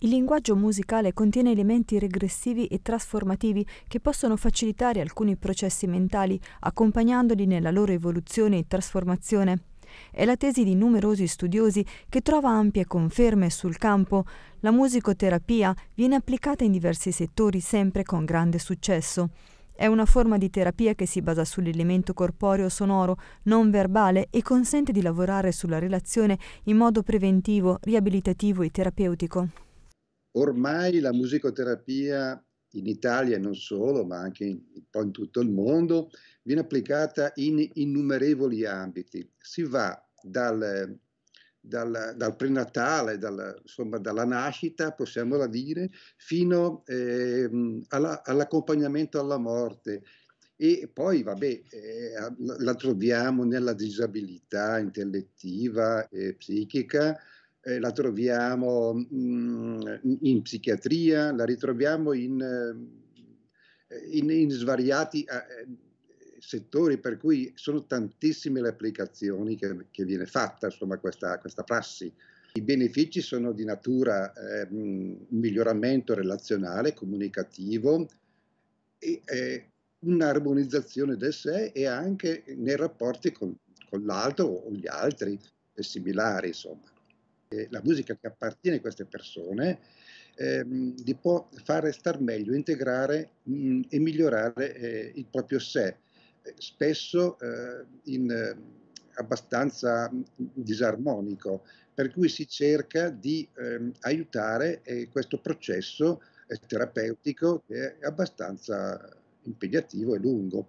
Il linguaggio musicale contiene elementi regressivi e trasformativi che possono facilitare alcuni processi mentali, accompagnandoli nella loro evoluzione e trasformazione. È la tesi di numerosi studiosi che trova ampie conferme sul campo. La musicoterapia viene applicata in diversi settori sempre con grande successo. È una forma di terapia che si basa sull'elemento corporeo sonoro, non verbale e consente di lavorare sulla relazione in modo preventivo, riabilitativo e terapeutico ormai la musicoterapia in Italia e non solo, ma anche un po' in tutto il mondo, viene applicata in innumerevoli ambiti. Si va dal, dal, dal prenatale, dal, insomma dalla nascita, possiamo dire, fino eh, alla, all'accompagnamento alla morte. E poi, vabbè, eh, la, la troviamo nella disabilità intellettiva e psichica, eh, la troviamo mh, mm, in psichiatria, la ritroviamo in, eh, in, in svariati eh, settori, per cui sono tantissime le applicazioni che, che viene fatta insomma, questa, questa prassi. I benefici sono di natura eh, mm, miglioramento relazionale, comunicativo e eh, un'armonizzazione del sé e anche nei rapporti con, con l'altro o gli altri e similari, insomma la musica che appartiene a queste persone, ehm, di può fare star meglio, integrare mh, e migliorare eh, il proprio sé, eh, spesso eh, in, eh, abbastanza disarmonico, per cui si cerca di ehm, aiutare questo processo eh, terapeutico che è abbastanza impegnativo e lungo.